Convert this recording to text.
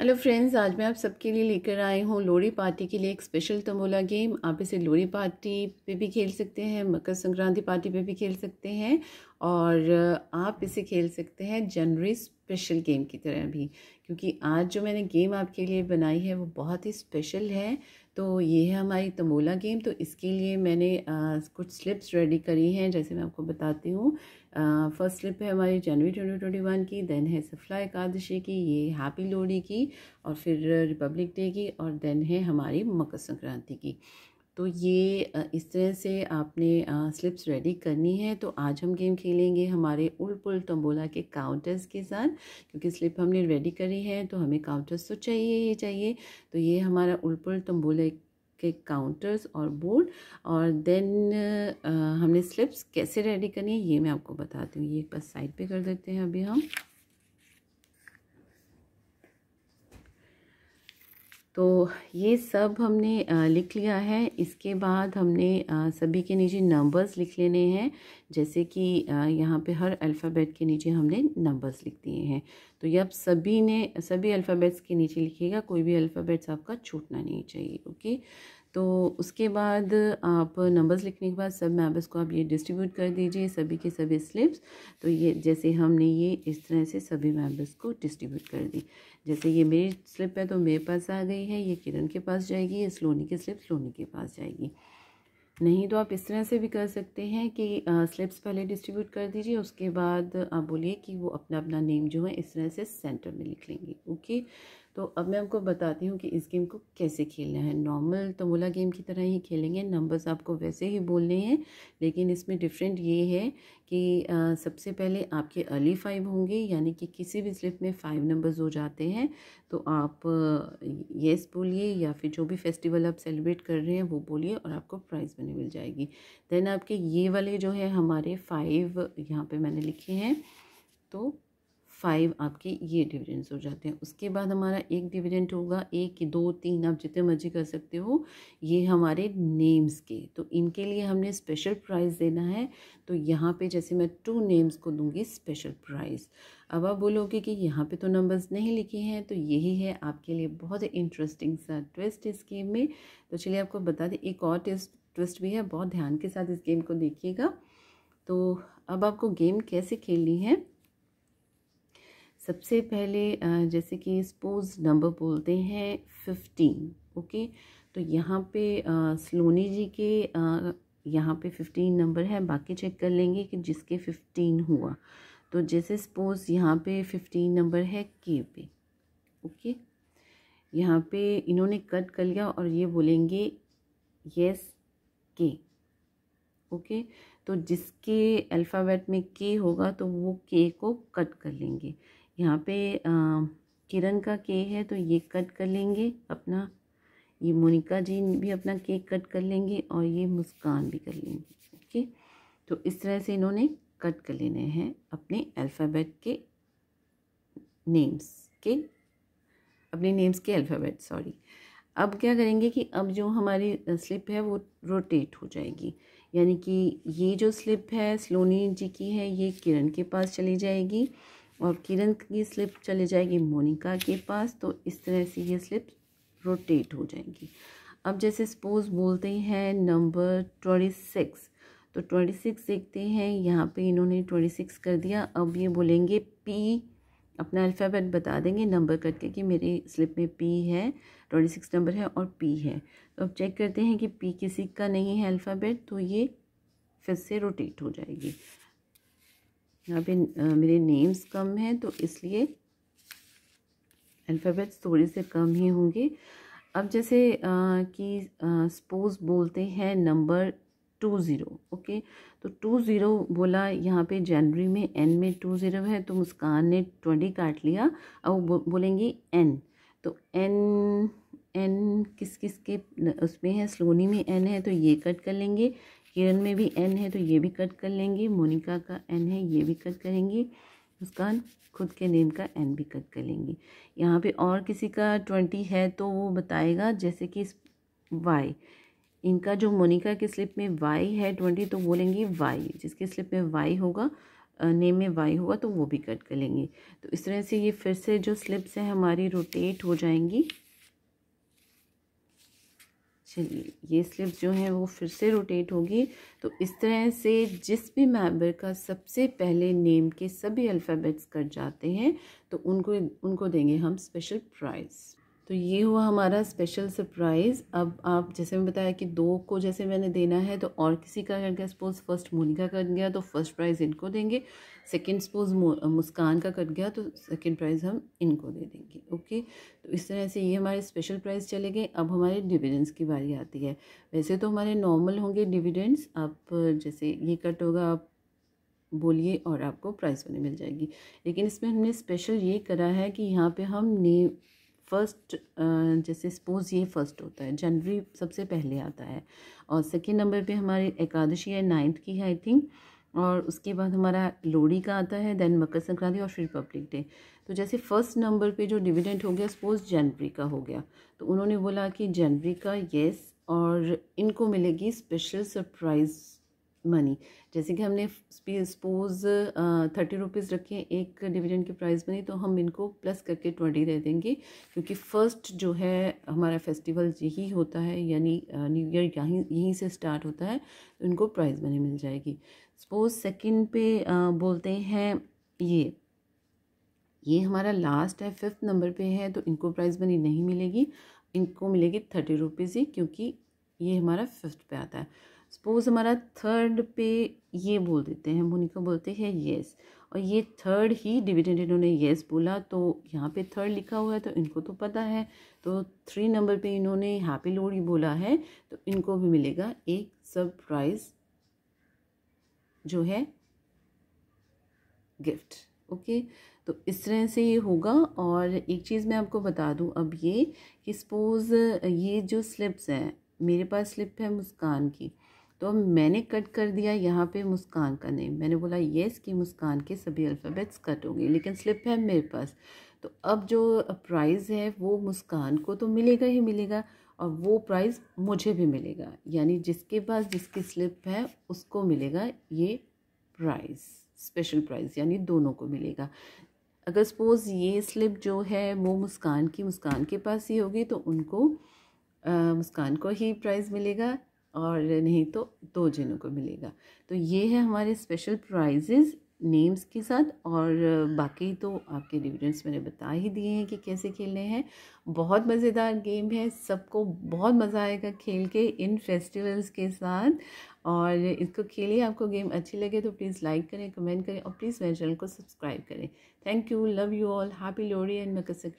hello friends आज मैं आप सबके लिए लेकर आई हूँ लोहड़ी पार्टी के लिए एक स्पेशल तंबोला गेम आप इसे लोहड़ी पार्टी पे भी खेल सकते हैं मकर संक्रांति पार्टी पे भी खेल सकते हैं और आप इसे खेल सकते हैं जनवरी स्पेशल गेम की तरह भी क्योंकि आज जो मैंने गेम आपके लिए बनाई है वो बहुत ही स्पेशल है तो ये है हमारी तमोला गेम तो इसके लिए मैंने आ, कुछ स्लिप्स रेडी करी हैं जैसे मैं आपको बताती हूँ फर्स्ट स्लिप है हमारी जनवरी ट्वेंटी ट्वेंटी वन की देन है सफला एकादशी की ये हैप्पी लोहड़ी की और फिर रिपब्लिक डे की और देन है हमारी मकर संक्रांति की तो ये इस तरह से आपने स्लिप्स रेडी करनी है तो आज हम गेम खेलेंगे हमारे उल पुल तंबोला के काउंटर्स के साथ क्योंकि स्लिप हमने रेडी करी है तो हमें काउंटर्स तो चाहिए ही चाहिए तो ये हमारा उल पुल तंबोला के काउंटर्स और बोर्ड और देन हमने स्लिप्स कैसे रेडी करनी है ये मैं आपको बताती हूँ ये बस साइड पर कर देते हैं अभी हम तो ये सब हमने लिख लिया है इसके बाद हमने सभी के नीचे नंबर्स लिख लेने हैं जैसे कि यहाँ पे हर अल्फ़ाबेट के नीचे हमने नंबर्स लिख दिए हैं तो ये आप सभी ने सभी अल्फ़ाबेट्स के नीचे लिखिएगा कोई भी अल्फ़ाबेट्स आपका छूटना नहीं चाहिए ओके तो उसके बाद आप नंबर्स लिखने के बाद सब मेम्बर्स को आप ये डिस्ट्रीब्यूट कर दीजिए सभी के सभी स्लिप्स तो ये जैसे हमने ये इस तरह से सभी मेम्बर्स को डिस्ट्रीब्यूट कर दी जैसे ये मेरी स्लिप है तो मेरे पास आ गई है ये किरण के पास जाएगी ये स्लोनी की स्लिप स्लोनी के पास जाएगी नहीं तो आप इस तरह से भी कर सकते हैं कि स्लिप्स पहले डिस्ट्रीब्यूट कर दीजिए उसके बाद आप बोलिए कि वो अपना अपना नेम जो है इस तरह से सेंटर में लिख लेंगे ओके तो अब मैं आपको बताती हूँ कि इस गेम को कैसे खेलना है नॉर्मल तमोला गेम की तरह ही खेलेंगे नंबर्स आपको वैसे ही बोलने हैं लेकिन इसमें डिफरेंट ये है कि आ, सबसे पहले आपके अली फाइव होंगे यानी कि किसी भी स्लिप में फ़ाइव नंबर्स हो जाते हैं तो आप येस बोलिए या फिर जो भी फेस्टिवल आप सेलिब्रेट कर रहे हैं वो बोलिए और आपको प्राइज़ मनी मिल जाएगी देन आपके ये वाले जो है हमारे फाइव यहाँ पर मैंने लिखे हैं तो फाइव आपके ये डिविडेंड्स हो जाते हैं उसके बाद हमारा एक डिविडेंड होगा एक दो तीन आप जितने मर्जी कर सकते हो ये हमारे नेम्स के तो इनके लिए हमने स्पेशल प्राइज़ देना है तो यहाँ पे जैसे मैं टू नेम्स को दूंगी स्पेशल प्राइज़ अब आप बोलोगे कि यहाँ पे तो नंबर्स नहीं लिखे हैं तो यही है आपके लिए बहुत इंटरेस्टिंग सा ट्विस्ट इस गेम में तो चलिए आपको बता दें एक और टेस्ट ट्विस्ट भी है बहुत ध्यान के साथ इस गेम को देखिएगा तो अब आपको गेम कैसे खेलनी है सबसे पहले जैसे कि स्पोज़ नंबर बोलते हैं फिफ्टीन ओके तो यहाँ पे स्लोनी जी के यहाँ पे फिफ्टीन नंबर है बाकी चेक कर लेंगे कि जिसके फिफ्टीन हुआ तो जैसे स्पोज़ यहाँ पे फिफ्टीन नंबर है के पे ओके यहाँ पे इन्होंने कट कर लिया और ये बोलेंगे यस के ओके तो जिसके अल्फ़ाबेट में के होगा तो वो के को कट कर लेंगे यहाँ पे किरण का के है तो ये कट कर लेंगे अपना ये मोनिका जी भी अपना केक कट कर लेंगे और ये मुस्कान भी कर लेंगे ओके तो इस तरह से इन्होंने कट कर लेने हैं अपने अल्फ़ाबेट के नेम्स के अपने नेम्स के अल्फ़ाबेट सॉरी अब क्या करेंगे कि अब जो हमारी स्लिप है वो रोटेट हो जाएगी यानी कि ये जो स्लिप है स्लोनी जी की है ये किरण के पास चली जाएगी और किरण की स्लिप चले जाएगी मोनिका के पास तो इस तरह से ये स्लिप रोटेट हो जाएंगी अब जैसे सपोज बोलते हैं नंबर ट्वेंटी सिक्स तो ट्वेंटी सिक्स देखते हैं यहाँ पे इन्होंने ट्वेंटी सिक्स कर दिया अब ये बोलेंगे पी अपना अल्फ़ाबेट बता देंगे नंबर करके कि मेरी स्लिप में पी है ट्वेंटी सिक्स नंबर है और पी है तो अब चेक करते हैं कि पी किसी का नहीं है अल्फ़ाबेट तो ये फिर से रोटेट हो जाएगी यहाँ पे मेरे नेम्स कम हैं तो इसलिए अल्फ़ाबेट्स थोड़े से कम ही होंगे अब जैसे कि सपोज बोलते हैं नंबर टू ज़ीरो ओके तो टू ज़ीरो बोला यहाँ पे जनवरी में एन में टू ज़ीरो है तो मुस्कान ने ट्वेंटी काट लिया अब बो, बोलेंगे एन तो एन एन किस किस के उसमें है स्लोनी में एन है तो ये कट कर लेंगे किरण में भी एन है तो ये भी कट कर लेंगे मोनिका का एन है ये भी कट करेंगे मुस्कान खुद के नेम का एन भी कट कर लेंगे यहाँ पे और किसी का ट्वेंटी है तो वो बताएगा जैसे कि वाई इनका जो मोनिका के स्लिप में वाई है ट्वेंटी तो बोलेंगे वाई जिसके स्लिप में वाई होगा नेम में वाई होगा तो वो भी कट कर लेंगे तो इस तरह से ये फिर से जो स्लिप्स हैं हमारी रोटेट हो जाएंगी चलिए ये स्लिप जो है वो फिर से रोटेट होगी तो इस तरह से जिस भी मेंबर का सबसे पहले नेम के सभी अल्फ़ाबेट्स कट जाते हैं तो उनको उनको देंगे हम स्पेशल प्राइज़ तो ये हुआ हमारा स्पेशल सरप्राइज़ अब आप जैसे मैं बताया कि दो को जैसे मैंने देना है तो और किसी का कर गया सपोज फर्स्ट मोनिका कर गया तो फर्स्ट प्राइज़ इनको देंगे सेकंड सपोज मुस्कान का कट गया तो सेकंड प्राइज़ हम इनको दे देंगे ओके तो इस तरह से ये हमारे स्पेशल प्राइज़ चले गए अब हमारे डिविडेंड्स की बारी आती है वैसे तो हमारे नॉर्मल होंगे डिविडेंड्स आप जैसे ये कट होगा आप बोलिए और आपको प्राइस बने मिल जाएगी लेकिन इसमें हमने स्पेशल ये करा है कि यहाँ पे हम ने फर्स्ट जैसे सपोज़ ये फर्स्ट होता है जनवरी सबसे पहले आता है और सेकेंड नंबर पे हमारी एकादशी है नाइन्थ की है आई थिंक और उसके बाद हमारा लोहड़ी का आता है देन मकर संक्रांति और फिर पब्लिक डे तो जैसे फर्स्ट नंबर पे जो डिविडेंट हो गया सपोज जनवरी का हो गया तो उन्होंने बोला कि जनवरी का येस और इनको मिलेगी स्पेशल सरप्राइज़ मनी जैसे कि हमने सपोज थर्टी रुपीज़ रखे एक डिविडेंड की प्राइस बनी तो हम इनको प्लस करके ट्वेंटी दे देंगे क्योंकि फ़र्स्ट जो है हमारा फेस्टिवल यही होता है यानी न्यू ईयर यहीं यहीं से स्टार्ट होता है तो इनको प्राइस मनी मिल जाएगी सपोज सेकेंड पे आ, बोलते हैं ये ये हमारा लास्ट है फिफ्थ नंबर पे है तो इनको प्राइज़ मनी नहीं मिलेगी इनको मिलेगी थर्टी रुपीज़ ही क्योंकि ये हमारा फिफ्थ पे आता है सपोज़ हमारा थर्ड पे ये बोल देते हैं हम उन्हीं को बोलते हैं येस और ये थर्ड ही डिविडेंड इन्होंने येस बोला तो यहाँ पे थर्ड लिखा हुआ है तो इनको तो पता है तो थ्री नंबर पे इन्होंने हैप्पी ही बोला है तो इनको भी मिलेगा एक सरप्राइज़ जो है गिफ्ट ओके तो इस तरह से ये होगा और एक चीज़ मैं आपको बता दूँ अब ये कि सपोज़ ये जो स्लिप्स हैं मेरे पास स्लिप है मुस्कान की तो मैंने कट कर दिया यहाँ पे मुस्कान का नेम मैंने बोला येस कि मुस्कान के सभी अल्फ़ाबेट्स कट होंगे लेकिन स्लिप है मेरे पास तो अब जो प्राइज़ है वो मुस्कान को तो मिलेगा ही मिलेगा और वो प्राइज़ मुझे भी मिलेगा यानी जिसके पास जिसकी स्लिप है उसको मिलेगा ये प्राइज़ स्पेशल प्राइज़ यानी दोनों को मिलेगा अगर सपोज़ ये स्लिप जो है वो मुस्कान की मुस्कान के पास ही होगी तो उनको आ, मुस्कान को ही प्राइज़ मिलेगा और नहीं तो दो जनों को मिलेगा तो ये है हमारे स्पेशल प्राइजेज़ नेम्स के साथ और बाकी तो आपके डिविडेंट्स मैंने बता ही दिए हैं कि कैसे खेलने हैं बहुत मज़ेदार गेम है सबको बहुत मज़ा आएगा खेल के इन फेस्टिवल्स के साथ और इसको खेलिए आपको गेम अच्छी लगे तो प्लीज़ लाइक करें कमेंट करें और प्लीज़ मेरे चैनल को सब्सक्राइब करें thank you love you all happy Lohri and Makar